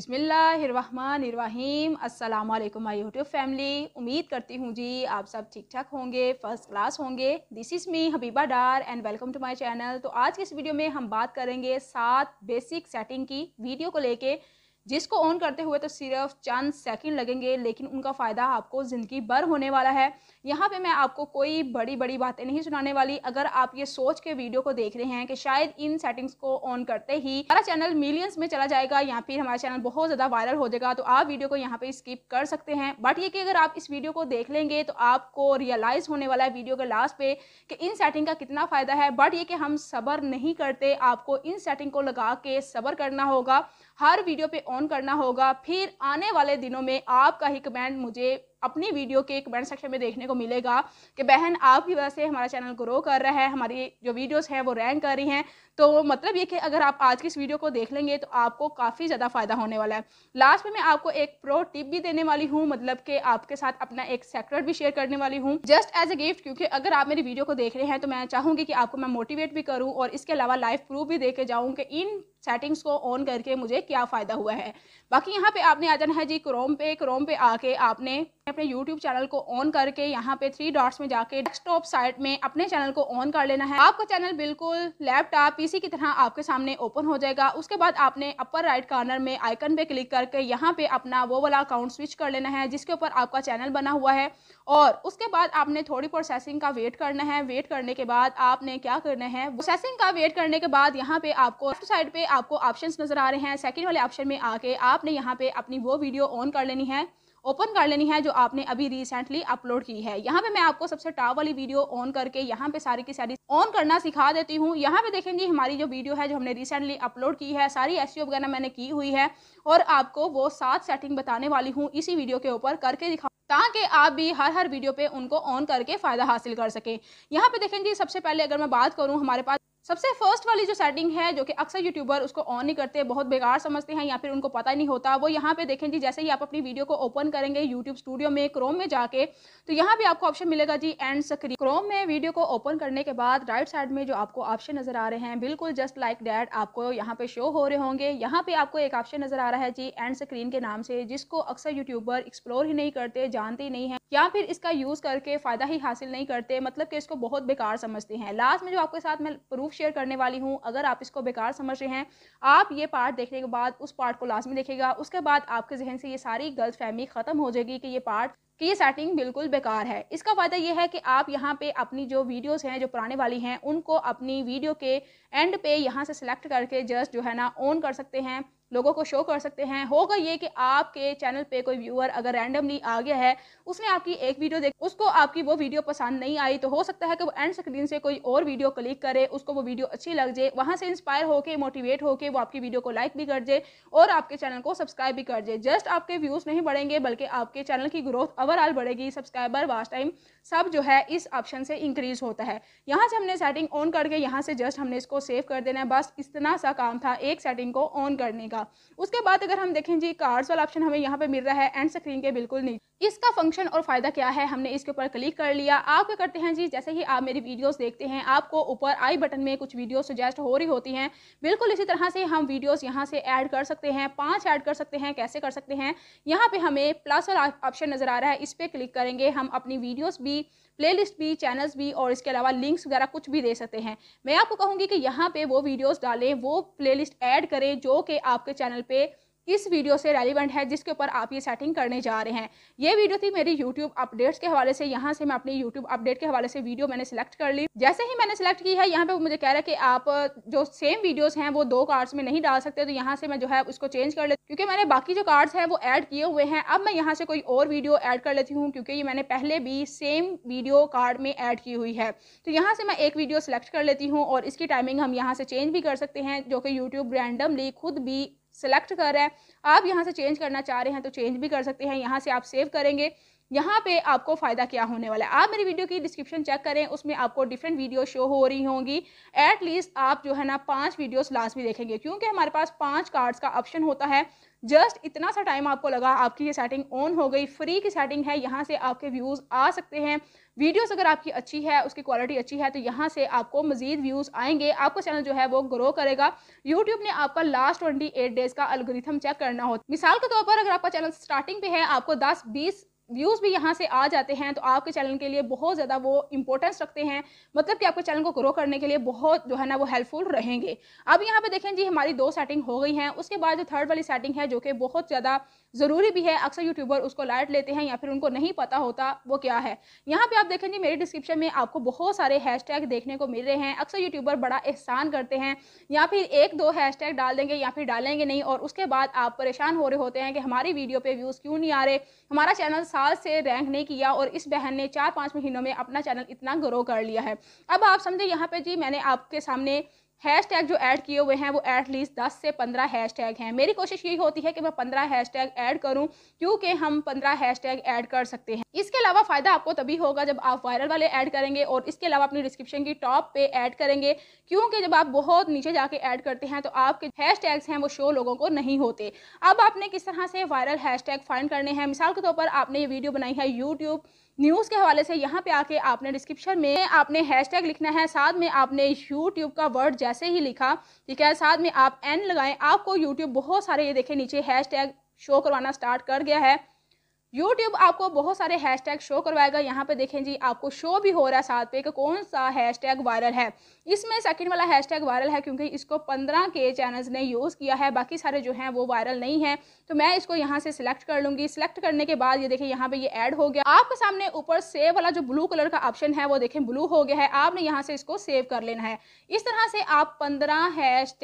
अस्सलाम वालेकुम my YouTube family उम्मीद करती हूँ जी आप सब ठीक ठाक होंगे फर्स्ट क्लास होंगे this is me Habiba Dar and welcome to my channel तो आज के इस वीडियो में हम बात करेंगे सात बेसिक सेटिंग की वीडियो को लेके जिसको ऑन करते हुए तो सिर्फ चंद सेकंड लगेंगे लेकिन उनका फ़ायदा आपको ज़िंदगी भर होने वाला है यहाँ पे मैं आपको कोई बड़ी बड़ी बातें नहीं सुनाने वाली अगर आप ये सोच के वीडियो को देख रहे हैं कि शायद इन सेटिंग्स को ऑन करते ही हमारा चैनल मिलियंस में चला जाएगा या फिर हमारा चैनल बहुत ज़्यादा वायरल हो जाएगा तो आप वीडियो को यहाँ पर स्किप कर सकते हैं बट ये कि अगर आप इस वीडियो को देख लेंगे तो आपको रियलाइज़ होने वाला है वीडियो के लास्ट पर कि इन सेटिंग का कितना फ़ायदा है बट ये कि हम सब्र नहीं करते आपको इन सेटिंग को लगा के सब्र करना होगा हर वीडियो पे ऑन करना होगा फिर आने वाले दिनों में आपका ही कमेंट मुझे अपनी वीडियो के कमेंट सेक्शन में देखने को मिलेगा कि बहन आपकी वजह से हमारा चैनल ग्रो कर रहा है हमारी जो वीडियोस हैं वो रैंक कर रही हैं तो मतलब ये कि अगर आप आज की इस वीडियो को देख लेंगे तो आपको काफ़ी ज़्यादा फ़ायदा होने वाला है लास्ट में मैं आपको एक प्रो टिप भी देने वाली हूँ मतलब कि आपके साथ अपना एक सेक्रेट भी शेयर करने वाली हूँ जस्ट एज ए गिफ्ट क्योंकि अगर आप मेरी वीडियो को देख रहे हैं तो मैं चाहूँगी कि आपको मैं मोटिवेट भी करूँ और इसके अलावा लाइफ प्रूफ भी दे के जाऊँ कि इन सेटिंग्स को ऑन करके मुझे क्या फ़ायदा हुआ है बाकी यहाँ पे आपने आ जाना है जी क्रोम पे क्रोम पे आके आपने अपने यूट्यूब चैनल को ऑन करके यहाँ पे थ्री डॉट्स में जाके डेस्कटॉप साइट में अपने चैनल को ऑन कर लेना है आपका चैनल बिल्कुल लैपटॉप पीसी की तरह आपके सामने ओपन हो जाएगा उसके बाद आपने अपर राइट कॉर्नर में आइकन पे क्लिक करके यहाँ पे अपना वो वाला अकाउंट स्विच कर लेना है जिसके ऊपर आपका चैनल बना हुआ है और उसके बाद आपने थोड़ी प्रोसेसिंग का वेट करना है वेट करने के बाद आपने क्या करना है प्रोसेसिंग का वेट करने के बाद यहाँ पे आपको लेफ्ट साइड पे आपको ऑप्शन नजर आ रहे हैं सेकेंड वाले ऑप्शन में आके आपने यहाँ पे अपनी वो वीडियो ऑन कर लेनी है ओपन कर लेनी है जो आपने अभी रिसेंटली अपलोड की है यहाँ पे मैं आपको सबसे टॉप वाली वीडियो ऑन करके यहाँ पे सारी की सारी ऑन करना सिखा देती हूँ यहाँ पे देखेंगे हमारी जो वीडियो है जो हमने रिसेंटली अपलोड की है सारी एस e वगैरह मैंने की हुई है और आपको वो सात सेटिंग बताने वाली हूँ इसी वीडियो के ऊपर करके दिखा ताकि आप भी हर हर वीडियो पे उनको ऑन करके फ़ायदा हासिल कर सके यहाँ पे देखें जी सबसे पहले अगर मैं बात करूँ हमारे पास सबसे फर्स्ट वाली जो सेटिंग है जो कि अक्सर यूट्यूबर उसको ऑन नहीं करते बहुत बेकार समझते हैं या फिर उनको पता नहीं होता वो यहाँ पे देखें जी जैसे ही आप अपनी वीडियो को ओपन करेंगे यूट्यूब स्टूडियो में क्रोम में जाके तो यहाँ भी आपको ऑप्शन मिलेगा जी एंड स्क्रीन क्रोम में वीडियो को ओपन करने के बाद राइट साइड में जो आपको ऑप्शन नजर आ रहे हैं बिल्कुल जस्ट लाइक डैट आपको यहाँ पे शो हो रहे होंगे यहाँ पे आपको एक ऑप्शन नजर आ रहा है जी एंड स्क्रीन के नाम से जिसको अक्सर यूट्यूबर एक्सप्लोर ही नहीं करते जानते ही नहीं है या फिर इसका यूज करके फायदा ही हासिल नहीं करते मतलब कि इसको बहुत बेकार समझते हैं लास्ट में जो आपके साथ मैं प्रूफ बुक शेयर करने वाली हूँ अगर आप इसको बेकार समझ रहे हैं आप ये पार्ट देखने के बाद उस पार्ट को लाजमी देखेगा उसके बाद आपके जहन से ये सारी गलत फहमी ख़त्म हो जाएगी कि ये पार्ट कि ये सेटिंग बिल्कुल बेकार है इसका फ़ायदा ये है कि आप यहाँ पे अपनी जो वीडियोस हैं जो पुराने वाली हैं उनको अपनी वीडियो के एंड पे यहाँ से सिलेक्ट करके जस्ट जो है ना ऑन कर सकते हैं लोगों को शो कर सकते हैं होगा ये कि आपके चैनल पे कोई व्यूअर अगर रैंडमली आ गया है उसने आपकी एक वीडियो देख उसको आपकी वो वीडियो पसंद नहीं आई तो हो सकता है कि वो एंड स्क्रीन से कोई और वीडियो क्लिक करे उसको वो वीडियो अच्छी लग जाए वहाँ से इंस्पायर होकर मोटिवेट होकर वो आपकी वीडियो को लाइक भी कर जाए और आपके चैनल को सब्सक्राइब भी कर जाए जस्ट आपके व्यूज़ नहीं बढ़ेंगे बल्कि आपके चैनल की ग्रोथ ओवरऑल बढ़ेगी सब्सक्राइबर वास्ट टाइम सब जो है इस ऑप्शन से इंक्रीज होता है यहाँ से हमने सेटिंग ऑन करके यहाँ से जस्ट हमने इसको सेव कर देना है बस इतना सा काम था एक सेटिंग को ऑन करने का था उसके बाद अगर हम देखें जी कार्ड्स वाला ऑप्शन हमें यहाँ पे मिल रहा है एंड स्क्रीन के बिल्कुल नीचे इसका फंक्शन और फायदा क्या है हमने इसके ऊपर क्लिक कर लिया आप क्या करते हैं जी जैसे ही आप मेरी वीडियोस देखते हैं आपको ऊपर आई बटन में कुछ वीडियो सजेस्ट हो रही होती हैं बिल्कुल इसी तरह से हम वीडियोस यहां से ऐड कर सकते हैं पांच ऐड कर सकते हैं कैसे कर सकते हैं यहां पे हमें प्लस वाला ऑप्शन नज़र आ रहा है इस पर क्लिक करेंगे हम अपनी वीडियोज़ भी प्लेलिस्ट भी चैनल्स भी और इसके अलावा लिंक्स वगैरह कुछ भी दे सकते हैं मैं आपको कहूँगी कि यहाँ पर वो वीडियोज़ डालें वो प्ले ऐड करें जो कि आपके चैनल पर किस वीडियो से रेलिवेंट है जिसके ऊपर आप ये सेटिंग करने जा रहे हैं ये वीडियो थी मेरी यूट्यूब अपडेट्स के हवाले से यहाँ से मैं अपनी यूट्यूब अपडेट के हवाले से वीडियो मैंने सेलेक्ट कर ली जैसे ही मैंने सेलेक्ट की है यहाँ पे मुझे कह रहा है कि आप जो सेम वीडियोस हैं वो दो कार्ड्स में नहीं डाल सकते तो यहाँ से मैं जो है उसको चेंज कर लेती क्योंकि मैंने बाकी जो कार्ड्स हैं वो ऐड किए हुए हैं अब मैं यहाँ से कोई और वीडियो ऐड कर लेती हूँ क्योंकि ये मैंने पहले भी सेम वीडियो कार्ड में एड की हुई है तो यहाँ से मैं एक वीडियो सेलेक्ट कर लेती हूँ और इसकी टाइमिंग हम यहाँ से चेंज भी कर सकते हैं जो कि यूट्यूब रैंडमली खुद भी सेलेक्ट कर रहा है आप यहाँ से चेंज करना चाह रहे हैं तो चेंज भी कर सकते हैं यहाँ से आप सेव करेंगे यहाँ पे आपको फ़ायदा क्या होने वाला है आप मेरी वीडियो की डिस्क्रिप्शन चेक करें उसमें आपको डिफरेंट वीडियो शो हो रही होंगी एट लीस्ट आप जो है ना पाँच वीडियोस लास्ट में देखेंगे क्योंकि हमारे पास पाँच कार्ड्स का ऑप्शन होता है जस्ट इतना सा टाइम आपको लगा आपकी ये सेटिंग ऑन हो गई फ्री की सेटिंग है यहाँ से आपके व्यूज़ आ सकते हैं वीडियोस अगर आपकी अच्छी है उसकी क्वालिटी अच्छी है तो यहाँ से आपको मजीद व्यूज़ आएंगे आपका चैनल जो है वो ग्रो करेगा यूट्यूब ने आपका लास्ट एट डेज़ का अलग्रिथम चेक करना हो मिसाल के तौर पर अगर आपका चैनल स्टार्टिंग पे है आपको दस बीस व्यूज़ भी यहाँ से आ जाते हैं तो आपके चैनल के लिए बहुत ज़्यादा वो इंपॉर्टेंस रखते हैं मतलब कि आपके चैनल को ग्रो करने के लिए बहुत जो है ना वो हेल्पफुल रहेंगे अब यहाँ पे देखें जी हमारी दो सेटिंग हो गई हैं उसके बाद जो थर्ड वाली सेटिंग है जो कि बहुत ज़्यादा ज़रूरी भी है अक्सर यूट्यूबर उसको लाइट लेते हैं या फिर उनको नहीं पता होता वो क्या है यहाँ पे आप देखें जी मेरे डिस्क्रिप्शन में आपको बहुत सारे हैशटैग देखने को मिल रहे हैं अक्सर यूट्यूबर बड़ा एहसान करते हैं या फिर एक दो हैशटैग डाल देंगे या फिर डालेंगे नहीं और उसके बाद आप परेशान हो रहे होते हैं कि हमारी वीडियो पर व्यूज़ क्यों नहीं आ रहे हमारा चैनल साल से रैंक नहीं किया और इस बहन ने चार पाँच महीनों में अपना चैनल इतना ग्रो कर लिया है अब आप समझे यहाँ पर जी मैंने आपके सामने हैश टैग जो ऐड किए हुए हैं वो एटलीस्ट दस से पंद्रह हैश टैग हैं मेरी कोशिश यही होती है कि मैं पंद्रह हैश टैग ऐड करूँ क्योंकि हम पंद्रह हैश टैग ऐड कर सकते हैं इसके अलावा फ़ायदा आपको तभी होगा जब आप वायरल वाले ऐड करेंगे और इसके अलावा अपनी डिस्क्रिप्शन की टॉप पे ऐड करेंगे क्योंकि जब आप बहुत नीचे जाके ऐड करते हैं तो आपके हैश हैं वो शो लोगों को नहीं होते अब आपने किस तरह से वायरल हैश टैग फाइंड करने हैं मिसाल के तौर पर आपने ये वीडियो बनाई है यूट्यूब न्यूज़ के हवाले से यहाँ पे आके आपने डिस्क्रिप्शन में आपने हैशटैग लिखना है साथ में आपने यूट्यूब का वर्ड जैसे ही लिखा ठीक है साथ में आप एन लगाएं आपको यूट्यूब बहुत सारे ये देखें नीचे हैशटैग शो करवाना स्टार्ट कर गया है यूट्यूब आपको बहुत सारे हैशटैग शो करवाएगा यहाँ पे देखें जी आपको शो भी हो रहा है साथ पे कि कौन सा हैशटैग वायरल है इसमें सेकंड वाला हैशटैग वायरल है क्योंकि इसको पंद्रह के चैनल्स ने यूज़ किया है बाकी सारे जो हैं वो वायरल नहीं है तो मैं इसको यहाँ से सिलेक्ट कर लूँगी सिलेक्ट करने के बाद ये देखें यहाँ पर ये एड हो गया आपके सामने ऊपर सेव वाला जो ब्लू कलर का ऑप्शन है वो देखें ब्लू हो गया है आपने यहाँ से इसको सेव कर लेना है इस तरह से आप पंद्रह हैश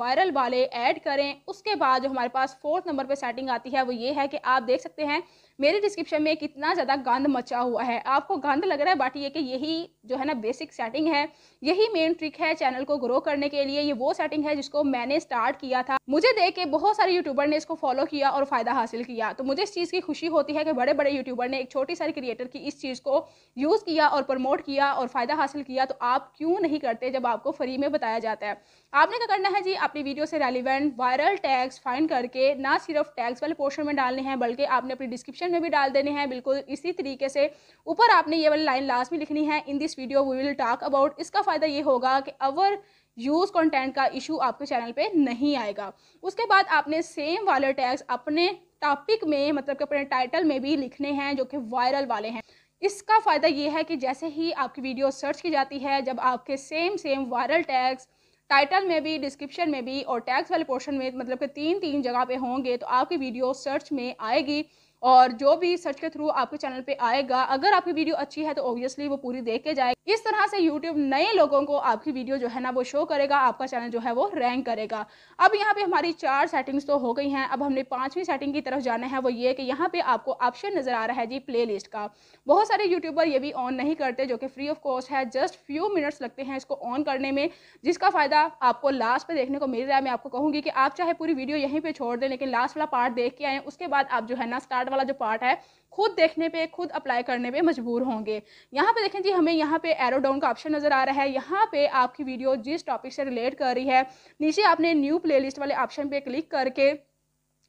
वायरल वाले ऐड करें उसके बाद जो हमारे पास फोर्थ नंबर पर सेटिंग आती है वो ये है कि आप देख सकते हैं मेरे डिस्क्रिप्शन में कितना ज़्यादा गंद मचा हुआ है आपको गंद लग रहा है बट ये कि यही जो है ना बेसिक सेटिंग है यही मेन ट्रिक है चैनल को ग्रो करने के लिए ये वो सेटिंग है जिसको मैंने स्टार्ट किया था मुझे देख के बहुत सारे यूट्यूबर ने इसको फॉलो किया और फ़ायदा हासिल किया तो मुझे इस चीज़ की खुशी होती है कि बड़े बड़े यूट्यूबर ने एक छोटी सारी क्रिएटर की इस चीज़ को यूज़ किया और प्रमोट किया और फ़ायदा हासिल किया तो आप क्यों नहीं करते जब आपको फ्री में बताया जाता है आपने क्या करना है जी अपनी वीडियो से रेलिवेंट वायरल टैग्स फाइंड करके ना सिर्फ टैग्स वाले पोर्शन में डालने हैं बल्कि आपने अपनी डिस्क्रिप्शन डिस्क्रिप्शन में भी डाल देने हैं बिल्कुल इसी तरीके से ऊपर आपने ये वाली लाइन लास्ट में लिखनी है in this video we will talk about इसका फ़ायदा ये होगा कि अवर यूज़ कंटेंट का इशू आपके चैनल पे नहीं आएगा उसके बाद आपने सेम वाले टैग्स अपने टॉपिक में मतलब कि अपने टाइटल में भी लिखने हैं जो कि वायरल वाले हैं इसका फ़ायदा ये है कि जैसे ही आपकी वीडियो सर्च की जाती है जब आपके same same viral tags title में भी डिस्क्रिप्शन में भी और टैग्स वाले पोर्शन में मतलब कि तीन तीन जगह पे होंगे तो आपकी वीडियो सर्च में आएगी और जो भी सर्च के थ्रू आपके चैनल पे आएगा अगर आपकी वीडियो अच्छी है तो ऑब्वियसली वो पूरी देख के जाएगी इस तरह से यूट्यूब नए लोगों को आपकी वीडियो जो है ना वो शो करेगा आपका चैनल जो है वो रैंक करेगा अब यहाँ पे हमारी चार सेटिंग्स तो हो गई हैं अब हमने पांचवी सेटिंग की तरफ जाना है वो ये कि यहाँ पे आपको ऑप्शन नज़र आ रहा है जी प्ले का बहुत सारे यूट्यूबर ये भी ऑन नहीं करते जो कि फ्री ऑफ कॉस्ट है जस्ट फ्यू मिनट्स लगते हैं इसको ऑन करने में जिसका फ़ायदा आपको लास्ट पर देखने को मिल रहा है मैं आपको कहूँगी कि आप चाहे पूरी वीडियो यहीं पर छोड़ दें लेकिन लास्ट वाला पार्ट देख के आएँ उसके बाद आप जो है ना स्टार्ट स्टार्ट वाला जो पार्ट है खुद देखने पे खुद अप्लाई करने पे मजबूर होंगे यहाँ पे देखें जी हमें यहाँ पे एरो डाउन का ऑप्शन नज़र आ रहा है यहाँ पे आपकी वीडियो जिस टॉपिक से रिलेट कर रही है नीचे आपने न्यू प्लेलिस्ट वाले ऑप्शन पे क्लिक करके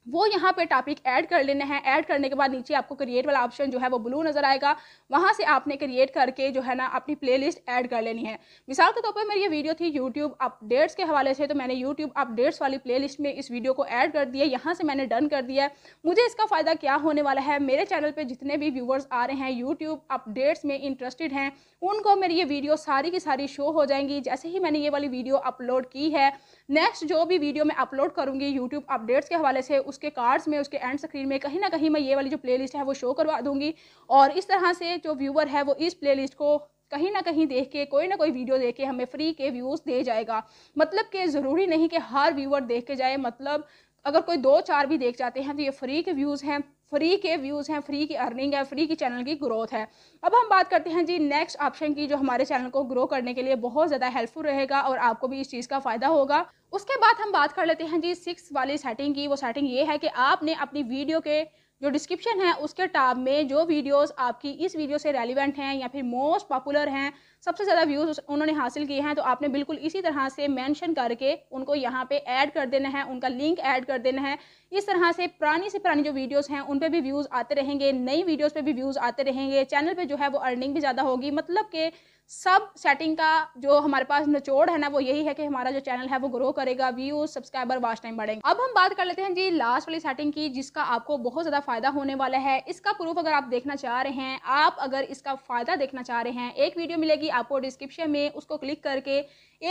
वो यहाँ पे टॉपिक ऐड कर लेना है ऐड करने के बाद नीचे आपको क्रिएट वाला ऑप्शन जो है वो ब्लू नज़र आएगा वहाँ से आपने क्रिएट करके जो है ना अपनी प्लेलिस्ट ऐड कर लेनी है मिसाल के तौर पर मेरी ये वीडियो थी यूट्यूब अपडेट्स के हवाले से तो मैंने यूट्यूब अपडेट्स वाली प्ले में इस वीडियो को ऐड कर दिया यहाँ से मैंने डन कर दिया मुझे इसका फ़ायदा क्या होने वाला है मेरे चैनल पर जितने भी व्यूवर्स आ रहे हैं यूट्यूब अपडेट्स में इंटरेस्टेड हैं उनको मेरी ये वीडियो सारी की सारी शो हो जाएंगी जैसे ही मैंने ये वाली वीडियो अपलोड की है नेक्स्ट जो भी वीडियो मैं अपलोड करूँगी यूट्यूब अपडेट्स के हवाले से उसके कार्ड्स में उसके एंड स्क्रीन में कहीं ना कहीं मैं ये वाली जो प्लेलिस्ट है वो शो करवा दूंगी और इस तरह से जो व्यूवर है वो इस प्लेलिस्ट को कहीं ना कहीं देख के कोई ना कोई वीडियो देख के हमें फ्री के व्यूज़ दे जाएगा मतलब कि ज़रूरी नहीं कि हर व्यूअर देख के जाए मतलब अगर कोई दो चार भी देख जाते हैं तो ये फ्री के व्यूज़ हैं फ्री के व्यूज़ हैं फ्री की अर्निंग है फ्री की चैनल की ग्रोथ है अब हम बात करते हैं जी नेक्स्ट ऑप्शन की जो हमारे चैनल को ग्रो करने के लिए बहुत ज़्यादा हेल्पफुल रहेगा और आपको भी इस चीज़ का फ़ायदा होगा उसके बाद हम बात कर लेते हैं जी सिक्स वाली सेटिंग की वो सेटिंग ये है कि आपने अपनी वीडियो के जो डिस्क्रिप्शन है उसके टाब में जो वीडियोस आपकी इस वीडियो से रेलिवेंट हैं या फिर मोस्ट पॉपुलर हैं सबसे ज़्यादा व्यूज़ उन्होंने हासिल किए हैं तो आपने बिल्कुल इसी तरह से मेंशन करके उनको यहाँ पे ऐड कर देना है उनका लिंक ऐड कर देना है इस तरह से पुरानी से पुरानी जो वीडियोस हैं उन पे भी व्यूज़ आते रहेंगे नई वीडियोज़ पर भी व्यूज़ आते रहेंगे चैनल पर जो है वो अर्निंग भी ज़्यादा होगी मतलब कि सब सेटिंग का जो हमारे पास निचोड़ है ना वो यही है कि हमारा जो चैनल है वो ग्रो करेगा व्यू सब्सक्राइबर वास्ट टाइम बढ़ेगा अब हम बात कर लेते हैं जी लास्ट वाली सेटिंग की जिसका आपको बहुत ज़्यादा फायदा होने वाला है इसका प्रूफ अगर आप देखना चाह रहे हैं आप अगर इसका फ़ायदा देखना चाह रहे हैं एक वीडियो मिलेगी आपको डिस्क्रिप्शन में उसको क्लिक करके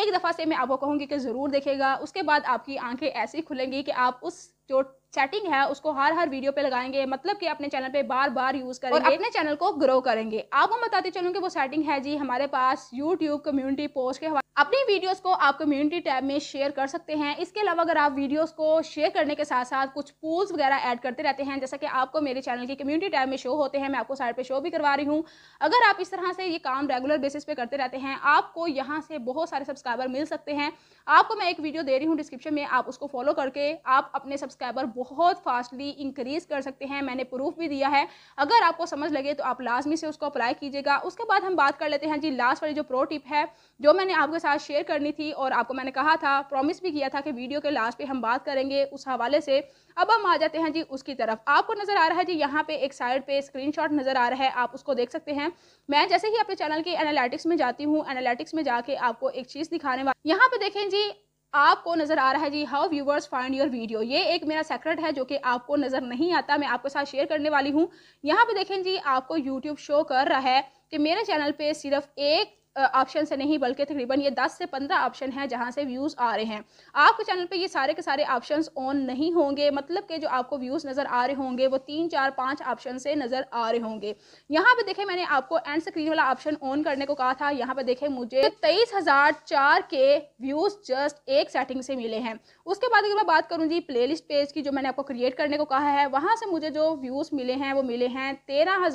एक दफ़ा से मैं आपको कहूँगी कि ज़रूर देखेगा उसके बाद आपकी आंखें ऐसी खुलेंगी कि आप उस जो सेटिंग है उसको हर हर वीडियो पे लगाएंगे मतलब कि अपने चैनल पे बार बार यूज करेंगे और अपने चैनल को ग्रो करेंगे आपको बताते चलूँ कि वो सेटिंग है जी हमारे पास यूट्यूब कम्युनिटी पोस्ट के अपनी वीडियोस को आप कम्युनिटी टैब में शेयर कर सकते हैं इसके अलावा अगर आप वीडियोस को शेयर करने के साथ साथ कुछ पोल्स वगैरह ऐड करते रहते हैं जैसा कि आपको मेरे चैनल की कम्युनिटी टैब में शो होते हैं मैं आपको साइड पे शो भी करवा रही हूँ अगर आप इस तरह से ये काम रेगुलर बेसिस पे करते रहते हैं आपको यहाँ से बहुत सारे सब्सक्राइबर मिल सकते हैं आपको मैं एक वीडियो दे रही हूँ डिस्क्रिप्शन में आप उसको फॉलो करके आप अपने सब्सक्राइबर बहुत फास्टली इंक्रीज़ कर सकते हैं मैंने प्रूफ भी दिया है अगर आपको समझ लगे तो आप लाजमी से उसको अप्लाई कीजिएगा उसके बाद हम बात कर लेते हैं जी लास्ट वाली जो प्रो टिप है जो मैंने आपके साथ शेयर करनी थी और आपको मैंने कहा था प्रॉमिस भी किया था कि वीडियो के लास्ट पे हम बात करेंगे उस हवाले से अब हम आ जाते हैं जी उसकी तरफ आपको नज़र आ रहा है जी यहाँ पे एक साइड पे स्क्रीनशॉट नज़र आ रहा है आप उसको देख सकते हैं मैं जैसे ही अपने चैनल के एनालिटिक्स में जाती हूँ एनालिटिक्स में जाके आपको एक चीज़ दिखाने वाली यहाँ पे देखें जी आपको नज़र आ रहा है जी how viewers find your video ये एक मेरा सेक्रेट है जो कि आपको नज़र नहीं आता मैं आपके साथ शेयर करने वाली हूँ यहाँ पे देखें जी आपको यूट्यूब शो कर रहा है कि मेरे चैनल पे सिर्फ एक ऑप्शन से नहीं बल्कि तकरीबन ये 10 से 15 ऑप्शन हैं जहाँ से व्यूज़ आ रहे हैं आपके चैनल पे ये सारे के सारे ऑप्शंस ऑन नहीं होंगे मतलब के जो आपको व्यूज़ नज़र आ रहे होंगे वो तीन चार पाँच ऑप्शन से नज़र आ रहे होंगे यहाँ पे देखें मैंने आपको एंड स्क्रीन वाला ऑप्शन ऑन करने को कहा था यहाँ पर देखें मुझे तेईस के व्यूज़ जस्ट एक सेटिंग से मिले हैं उसके बाद अगर मैं बात करूँ जी प्ले पेज की जो मैंने आपको क्रिएट करने को कहा है वहाँ से मुझे जो व्यूज़ मिले हैं वो मिले हैं तेरह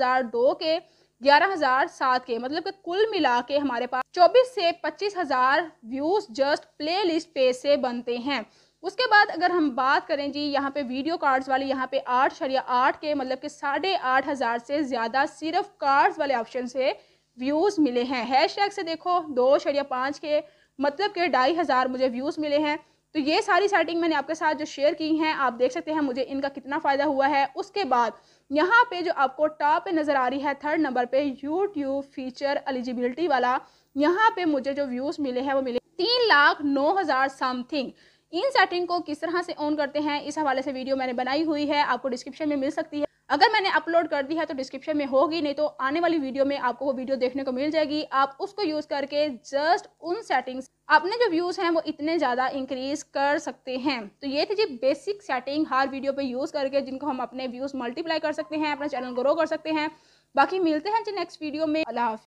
के ग्यारह हज़ार सात के मतलब कि कुल मिला के हमारे पास चौबीस से पच्चीस हज़ार व्यूज़ जस्ट प्ले लिस्ट पे से बनते हैं उसके बाद अगर हम बात करें जी यहाँ पे वीडियो कार्ड्स वाले यहाँ पे आठ शरिया आठ के मतलब कि साढ़े आठ हज़ार से ज़्यादा सिर्फ कार्ड्स वाले ऑप्शन से व्यूज़ मिले हैं हैश टैग से देखो दो शरिया पाँच के मतलब के ढाई हज़ार मुझे व्यूज़ मिले हैं तो ये सारी सेटिंग मैंने आपके साथ जो शेयर की हैं आप देख सकते हैं मुझे इनका कितना फ़ायदा हुआ है उसके बाद यहाँ पे जो आपको टॉप पे नज़र आ रही है थर्ड नंबर पे यूट्यूब फीचर एलिजिबिलिटी वाला यहाँ पे मुझे जो व्यूज़ मिले हैं वो मिले तीन लाख नौ हज़ार समथिंग इन सेटिंग को किस तरह से ऑन करते हैं इस हवाले से वीडियो मैंने बनाई हुई है आपको डिस्क्रिप्शन में मिल सकती है अगर मैंने अपलोड कर दी है तो डिस्क्रिप्शन में होगी नहीं तो आने वाली वीडियो में आपको वो वीडियो देखने को मिल जाएगी आप उसको यूज़ करके जस्ट उन सेटिंग्स अपने जो व्यूज़ हैं वो इतने ज़्यादा इंक्रीज कर सकते हैं तो ये थी जी बेसिक सेटिंग हर वीडियो पे यूज़ करके जिनको हम अपने व्यूज़ मल्टीप्लाई कर सकते हैं अपना चैनल ग्रो कर सकते हैं बाकी मिलते हैं जी नेक्स्ट वीडियो में अल्लाह